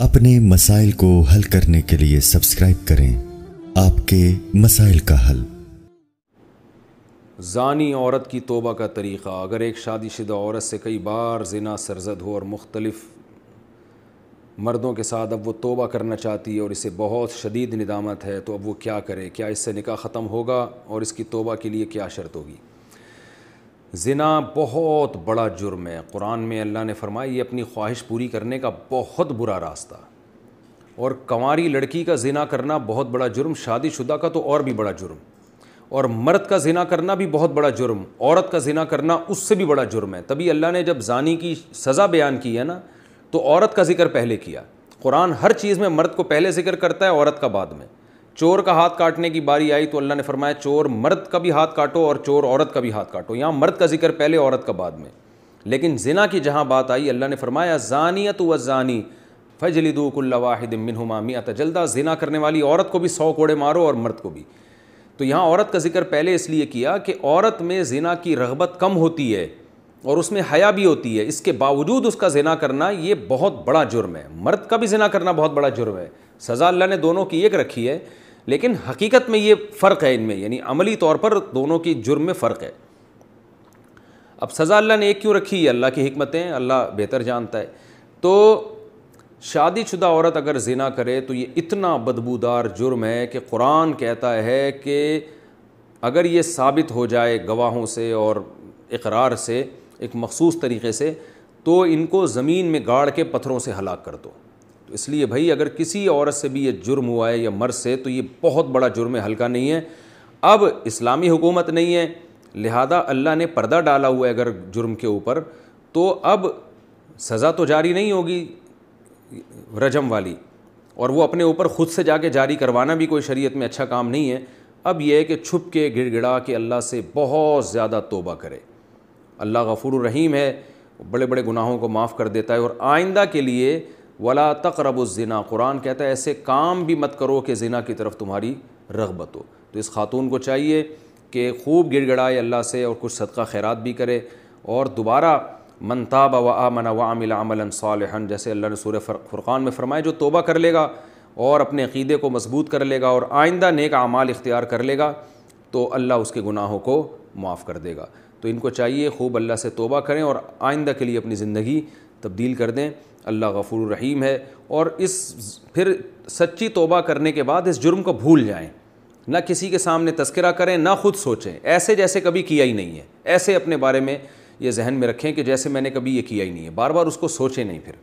अपने मसाइल को हल करने के लिए सब्सक्राइब करें आपके मसाइल का हल जानी औरत की तोबा का तरीक़ा अगर एक शादीशुदा औरत से कई बार जिना सरजद हो और मुख्तलफ़ मर्दों के साथ अब वो तोबा करना चाहती है और इसे बहुत शदीद निदामत है तो अब वो क्या करे क्या इससे निका ख़त्म होगा और इसकी तोबा के लिए क्या शर्त होगी ज़िना बहुत बड़ा जुर्म है कुरान में अल्लाह ने फरमाया ये अपनी ख्वाहिश पूरी करने का बहुत बुरा रास्ता और कंवारी लड़की का ज़िना करना बहुत बड़ा जुर्म शादी शुदा का तो और भी बड़ा जुर्म और मर्द का ज़िना करना भी बहुत बड़ा जुर्म औरत का ज़िना करना उससे भी बड़ा जुर्म है तभी अल्लाह ने जब जानी की सज़ा बयान की है ना तो औरत का जिक्र पहले किया कुरान हर चीज़ में मर्द को पहले जिक्र करता है औरत का बाद में चोर का हाथ काटने की बारी आई तो अल्लाह ने फरमाया चोर मर्द का भी हाथ काटो और चोर औरत का भी हाथ काटो यहाँ मर्द का जिक्र पहले औरत का बाद में लेकिन जिना की जहाँ बात आई अल्लाह ने फरमाया जानियत व जानी अत जल्दा जिना करने वाली औरत को भी सौ कोड़े मारो और मर्द को भी तो यहाँ औरत का जिक्र पहले इसलिए किया कि औरत में जिना की रगबत कम होती है और उसमें हया भी होती है इसके बावजूद उसका जिना करना ये बहुत बड़ा जुर्म है मर्द का भी जिना करना बहुत बड़ा जुर्म है सज़ा अल्लाह ने दोनों की एक रखी है लेकिन हकीकत में ये फ़र्क है इनमें यानी अमली तौर पर दोनों की जुर्म में फ़र्क है अब सज़ा अल्लाह ने एक क्यों रखी है अल्लाह की हमतें अल्लाह बेहतर जानता है तो शादीशुदा औरत अगर जिना करे तो ये इतना बदबूदार जुर्म है कि कुरान कहता है कि अगर ये साबित हो जाए गवाहों से और इकरार से एक मखसूस तरीके से तो इनको ज़मीन में गाड़ के पत्थरों से हलाक कर दो तो इसलिए भाई अगर किसी औरत से भी ये जुर्म हुआ है या मर्द से तो ये बहुत बड़ा जुर्म है हल्का नहीं है अब इस्लामी हुकूमत नहीं है लिहाजा अल्लाह ने पर्दा डाला हुआ है अगर जुर्म के ऊपर तो अब सज़ा तो जारी नहीं होगी रजम वाली और वो अपने ऊपर ख़ुद से जाके जारी करवाना भी कोई शरीयत में अच्छा काम नहीं है अब यह है कि छुप के गिड़गिड़ा के अल्लाह से बहुत ज़्यादा तोबा करे अल्लाह गफूर रहीम है बड़े बड़े गुनाहों को माफ़ कर देता है और आइंदा के लिए वला तकरबुलजना कुरान कहता है ऐसे काम भी मत करो कि ज़िना की तरफ तुम्हारी रगबत हो तो इस खातून को चाहिए कि खूब गिड़गड़ाए अल्लाह से और कुछ सदका खैरात भी करे और दोबारा मनताब व आमन व आमिल अमलन सालहन जैसे अल्लाह ने सूर फुरक़ान में फ़रमाया जो तोबा कर लेगा और अपने अक़ीदे को मजबूत कर लेगा और आइंदा नेक अमाल इख्तियार कर लेगा तो अल्लाह उसके गुनाहों को माफ़ कर देगा तो इनको चाहिए खूब अल्लाह से तोबा करें और आइंदा के लिए अपनी ज़िंदगी तब्दील कर दें अल्लाह गफूर रहीम है और इस फिर सच्ची तोबा करने के बाद इस जुर्म को भूल जाएँ ना किसी के सामने तस्करा करें ना ख़ुद सोचें ऐसे जैसे कभी किया ही नहीं है ऐसे अपने बारे में ये जहन में रखें कि जैसे मैंने कभी ये किया ही नहीं है बार बार उसको सोचें नहीं फिर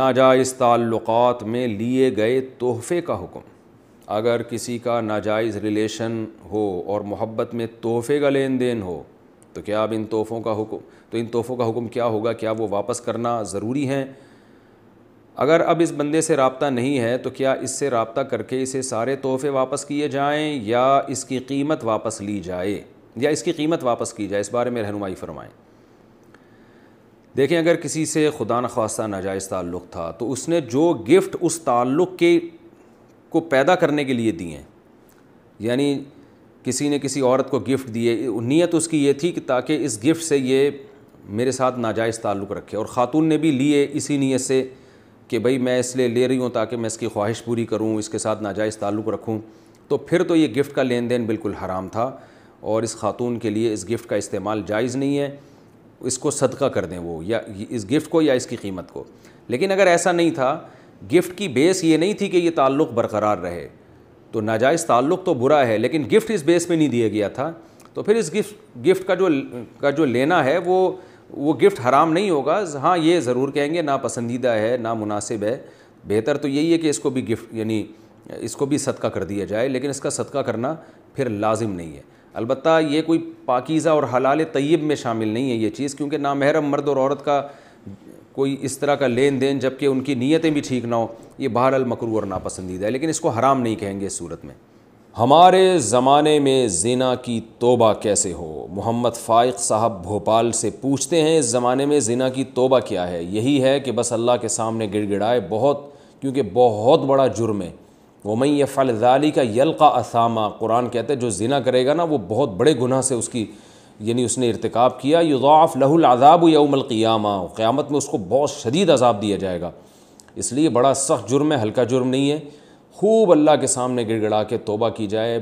नाजायज़ ताल्लुक़ात में लिए गए तोहफ़े का हुक्म अगर किसी का नाजायज़ रिलेशन हो और मोहब्बत में तोहफ़े का लेन देन हो तो क्या अब इन तोहफ़ों का हुक्म तो इन तोहफ़ों का हुक्म क्या होगा क्या वो वापस करना ज़रूरी हैं अगर अब इस बंदे से रबता नहीं है तो क्या इससे रबता करके इसे सारे तोहफ़े वापस किए जाएँ या इसकी कीमत वापस ली जाए या इसकी कीमत वापस की जाए इस बारे में रहनुमाई फरमाएँ देखें अगर किसी से खुदा न खास्ता नाजायज़ ताल्लुक़ था तो उसने जो गिफ्ट उस ताल्लुक़ के को पैदा करने के लिए दिए यानी किसी ने किसी औरत को गिफ्ट दिए नीयत उसकी ये थी कि ताकि इस गिफ्ट से ये मेरे साथ नाजायज़ ताल्लुक़ रखे और ख़ातून ने भी लिए इसी नीयत से कि भाई मैं इसलिए ले रही हूँ ताकि मैं इसकी ख्वाहिश पूरी करूँ इसके साथ नाजायज़ ताल्लुक़ रखूँ तो फिर तो ये गिफ्ट का लेन देन बिल्कुल हराम था और इस खातून के लिए इस गिफ्ट का इस्तेमाल जायज़ नहीं है इसको सदका कर दें वो या इस गिफ्ट को या इसकी कीमत को लेकिन अगर ऐसा नहीं था गिफ्ट की बेस ये नहीं थी कि ये ताल्लुक़ बरकरार रहे तो नाजायज़ ताल्लुक़ तो बुरा है लेकिन गिफ्ट इस बेस में नहीं दिया गया था तो फिर इस गिफ्ट गिफ्ट का जो का जो लेना है वो वो गिफ्ट हराम नहीं होगा हाँ ये ज़रूर कहेंगे ना पसंदीदा है ना मुनासिब है बेहतर तो यही है कि इसको भी गिफ्ट यानी इसको भी सदका कर दिया जाए लेकिन इसका सदका करना फिर लाजिम नहीं है अलबत्त ये कोई पाकिज़ा और हलाल तयब में शामिल नहीं है ये चीज़ क्योंकि ना महरम मर्द और औरत का कोई इस तरह का लेन देन जबकि उनकी नीयतें भी ठीक ना हो ये बहरहाल मकरू और नापसंदीदा है लेकिन इसको हराम नहीं कहेंगे इस सूरत में हमारे ज़माने में जीना की तोबा कैसे हो मोहम्मद फ़ाइक साहब भोपाल से पूछते हैं इस ज़माने में जीना की तोबा क्या है यही है कि बस अल्लाह के सामने गिड़गिड़ाए बहुत क्योंकि बहुत बड़ा जुर्म है वमई फ़लजाली का यलका असामा कुरान कहते हैं जो जिना करेगा ना वो बहुत बड़े गुनाह से उसकी यानी उसने इरतकब किया युदाफ़ लहुल अज़ाब यौमल क़ियामा क़्यामत में उसको बहुत शदीद अजाब दिया जाएगा इसलिए बड़ा सख्त जुर्म है हल्का जुर्म नहीं है खूब अल्लाह के सामने गिड़गड़ा के तोबा की जाए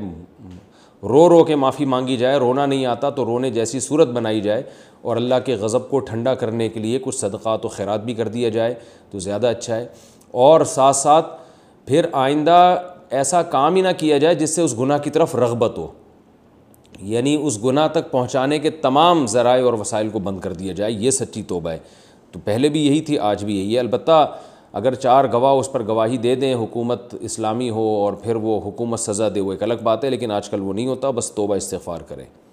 रो रो के माफ़ी मांगी जाए रोना नहीं आता तो रोने जैसी सूरत बनाई जाए और अल्लाह के गज़ब को ठंडा करने के लिए कुछ सदक़ा तो खैरात भी कर दिया जाए तो ज़्यादा अच्छा है और साथ साथ फिर आइंदा ऐसा काम ही ना किया जाए जिससे उस गुनाह की तरफ रगबत हो यानी उस गुनाह तक पहुँचाने के तमाम ज़राए और वसाइल को बंद कर दिया जाए ये सच्ची तोबा है तो पहले भी यही थी आज भी यही है अलबत् अगर चार गवाह उस पर गवाही दे दें हुकूमत इस्लामी हो और फिर वो हुकूमत सज़ा दे वो एक अलग बात है लेकिन आजकल वो नहीं होता बस तोबा इस्तफ़ार करें